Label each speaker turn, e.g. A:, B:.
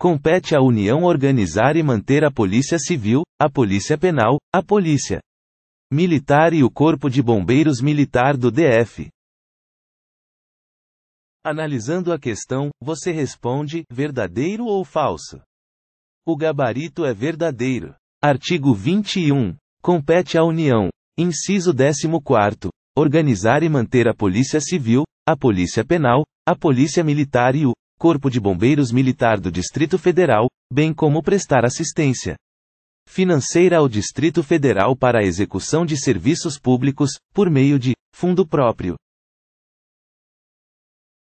A: Compete à União organizar e manter a Polícia Civil, a Polícia Penal, a Polícia Militar e o Corpo de Bombeiros Militar do DF. Analisando a questão, você responde: verdadeiro ou falso? O gabarito é verdadeiro. Artigo 21. Compete à União, inciso 14, organizar e manter a Polícia Civil, a Polícia Penal, a Polícia Militar e o Corpo de Bombeiros Militar do Distrito Federal, bem como prestar assistência financeira ao Distrito Federal para a execução de serviços públicos, por meio de fundo próprio.